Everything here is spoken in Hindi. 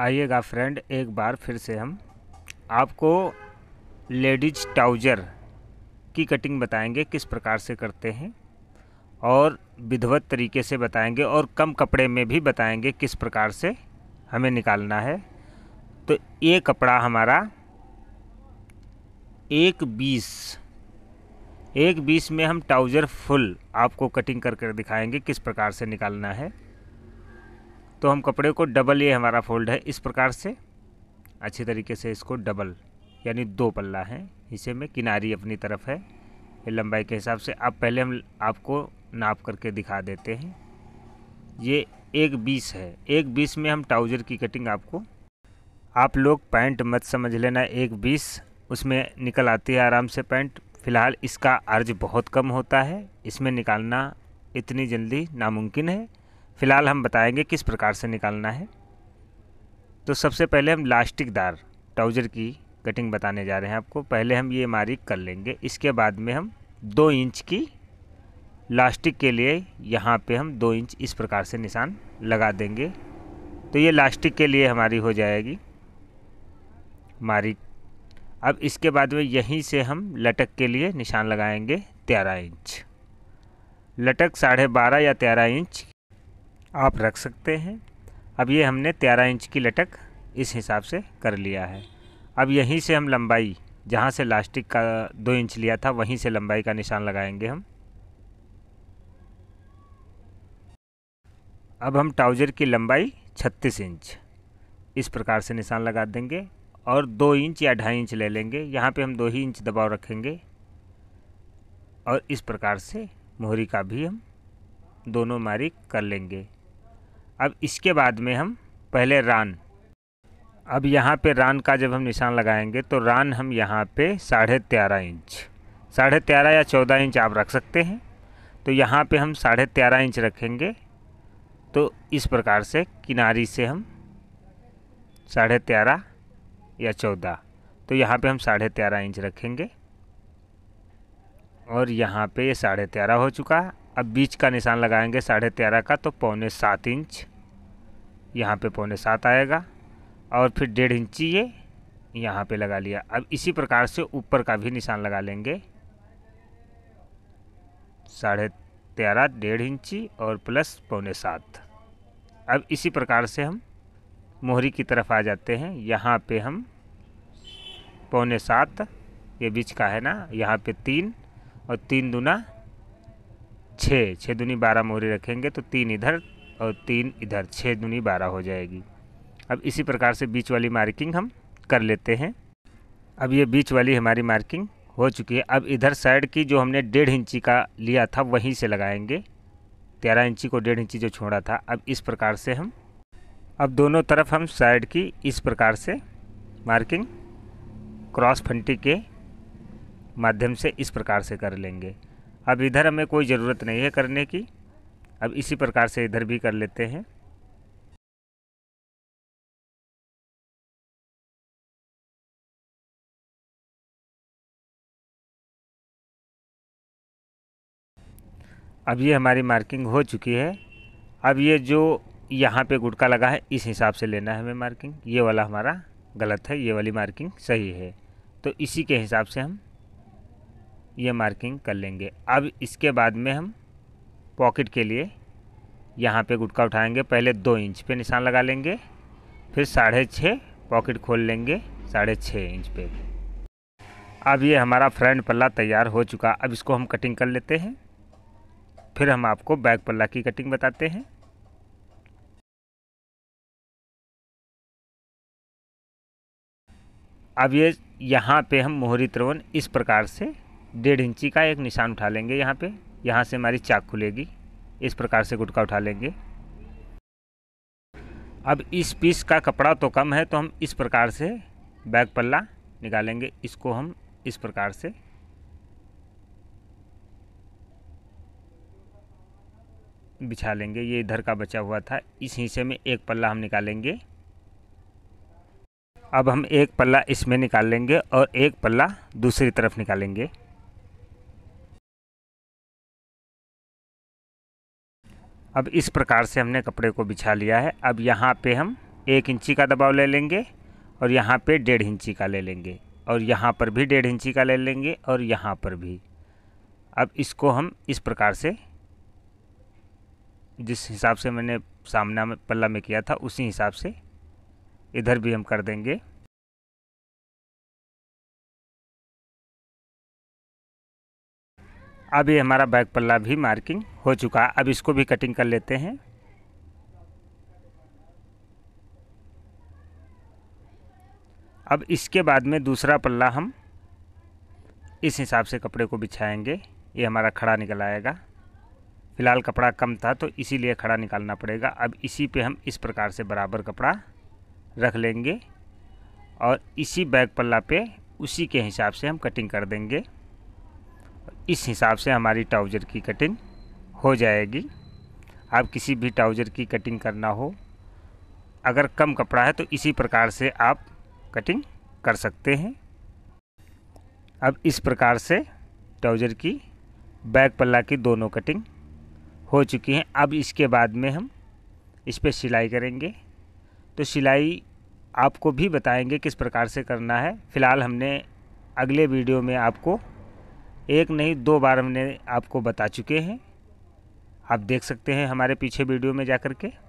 आइएगा फ्रेंड एक बार फिर से हम आपको लेडीज ट्राउज़र की कटिंग बताएंगे किस प्रकार से करते हैं और विधवत तरीके से बताएंगे और कम कपड़े में भी बताएंगे किस प्रकार से हमें निकालना है तो ये कपड़ा हमारा एक बीस एक बीस में हम ट्राउज़र फुल आपको कटिंग कर कर दिखाएंगे किस प्रकार से निकालना है तो हम कपड़े को डबल ये हमारा फोल्ड है इस प्रकार से अच्छे तरीके से इसको डबल यानी दो पल्ला है इसे में किनारी अपनी तरफ है ये लंबाई के हिसाब से अब पहले हम आपको नाप करके दिखा देते हैं ये एक बीस है एक बीस में हम ट्राउज़र की कटिंग आपको आप लोग पैंट मत समझ लेना एक बीस उसमें निकल आती है आराम से पैंट फ़िलहाल इसका अर्ज बहुत कम होता है इसमें निकालना इतनी जल्दी नामुमकिन है फ़िलहाल हम बताएंगे किस प्रकार से निकालना है तो सबसे पहले हम लास्टिकदार ट्राउज़र की कटिंग बताने जा रहे हैं आपको पहले हम ये मारिक कर लेंगे इसके बाद में हम दो इंच की लास्टिक के लिए यहाँ पे हम दो इंच इस प्रकार से निशान लगा देंगे तो ये लास्टिक के लिए हमारी हो जाएगी मारिक अब इसके बाद में यहीं से हम लटक के लिए निशान लगाएंगे तेरह इंच लटक साढ़े बारह या तेरह इंच आप रख सकते हैं अब ये हमने तेरह इंच की लटक इस हिसाब से कर लिया है अब यहीं से हम लंबाई जहाँ से लास्टिक का दो इंच लिया था वहीं से लंबाई का निशान लगाएंगे हम अब हम ट्राउज़र की लंबाई 36 इंच इस प्रकार से निशान लगा देंगे और दो इंच या ढाई इंच ले लेंगे यहाँ पे हम दो ही इंच दबाव रखेंगे और इस प्रकार से मोहरी का भी हम दोनों मारी कर लेंगे अब इसके बाद में हम पहले रान अब यहाँ पे रान का जब हम निशान लगाएंगे तो रान हम यहाँ पे साढ़े तेरह इंच साढ़े तेरह या चौदह इंच आप रख सकते हैं तो यहाँ पे हम साढ़े तेरह इंच रखेंगे तो इस प्रकार से किनारी से हम साढ़े तेरह या चौदह तो यहाँ पे हम साढ़े तेरह इंच रखेंगे और यहाँ पे ये साढ़े तेरह हो चुका है अब बीच का निशान लगाएंगे साढ़े तेरह का तो पौने सात इंच यहाँ पे पौने सात आएगा और फिर डेढ़ इंची ये यहाँ पे लगा लिया अब इसी प्रकार से ऊपर का भी निशान लगा लेंगे साढ़े तेरह डेढ़ इंची और प्लस पौने सात अब इसी प्रकार से हम मोहरी की तरफ आ जाते हैं यहाँ पे हम पौने सात ये बीच का है ना यहाँ पे तीन और तीन दुना छः छः दुनी बारह मोहरी रखेंगे तो तीन इधर और तीन इधर छः दुनी बारह हो जाएगी अब इसी प्रकार से बीच वाली मार्किंग हम कर लेते हैं अब ये बीच वाली हमारी मार्किंग हो चुकी है अब इधर साइड की जो हमने डेढ़ इंची का लिया था वहीं से लगाएंगे तेरह इंची को डेढ़ इंची जो छोड़ा था अब इस प्रकार से हम अब दोनों तरफ हम साइड की इस प्रकार से मार्किंग क्रॉस फंटी के माध्यम से इस प्रकार से कर लेंगे अब इधर हमें कोई ज़रूरत नहीं है करने की अब इसी प्रकार से इधर भी कर लेते हैं अब ये हमारी मार्किंग हो चुकी है अब ये जो यहाँ पे गुटका लगा है इस हिसाब से लेना है हमें मार्किंग ये वाला हमारा गलत है ये वाली मार्किंग सही है तो इसी के हिसाब से हम ये मार्किंग कर लेंगे अब इसके बाद में हम पॉकेट के लिए यहाँ पे गुटका उठाएंगे पहले दो इंच पे निशान लगा लेंगे फिर साढ़े छः पॉकेट खोल लेंगे साढ़े छः इंच पे अब ये हमारा फ्रंट पल्ला तैयार हो चुका अब इसको हम कटिंग कर लेते हैं फिर हम आपको बैक पल्ला की कटिंग बताते हैं अब ये यहाँ पे हम मोहरी त्रवन इस प्रकार से डेढ़ इंची का एक निशान उठा लेंगे यहाँ पे यहाँ से हमारी चाक खुलेगी इस प्रकार से गुटका उठा लेंगे अब इस पीस का कपड़ा तो कम है तो हम इस प्रकार से बैग पल्ला निकालेंगे इसको हम इस प्रकार से बिछा लेंगे ये इधर का बचा हुआ था इस हिस्से में एक पल्ला हम निकालेंगे अब हम एक पल्ला इसमें निकाल लेंगे और एक पल्ला दूसरी तरफ निकालेंगे अब इस प्रकार से हमने कपड़े को बिछा लिया है अब यहाँ पे हम एक इंची का दबाव ले लेंगे और यहाँ पे डेढ़ इंची का ले लेंगे और यहाँ पर भी डेढ़ इंची का ले लेंगे और यहाँ पर भी अब इसको हम इस प्रकार से जिस हिसाब से मैंने सामना में पल्ला में किया था उसी हिसाब से इधर भी हम कर देंगे अब ये हमारा बैक पल्ला भी मार्किंग हो चुका है अब इसको भी कटिंग कर लेते हैं अब इसके बाद में दूसरा पल्ला हम इस हिसाब से कपड़े को बिछाएंगे ये हमारा खड़ा निकल आएगा फ़िलहाल कपड़ा कम था तो इसीलिए खड़ा निकालना पड़ेगा अब इसी पे हम इस प्रकार से बराबर कपड़ा रख लेंगे और इसी बैग पल्ला पे उसी के हिसाब से हम कटिंग कर देंगे इस हिसाब से हमारी ट्राउज़र की कटिंग हो जाएगी आप किसी भी ट्राउज़र की कटिंग करना हो अगर कम कपड़ा है तो इसी प्रकार से आप कटिंग कर सकते हैं अब इस प्रकार से ट्राउज़र की बैक पल्ला की दोनों कटिंग हो चुकी हैं अब इसके बाद में हम इस पर सिलाई करेंगे तो सिलाई आपको भी बताएंगे किस प्रकार से करना है फ़िलहाल हमने अगले वीडियो में आपको एक नहीं दो बार हमने आपको बता चुके हैं आप देख सकते हैं हमारे पीछे वीडियो में जा कर के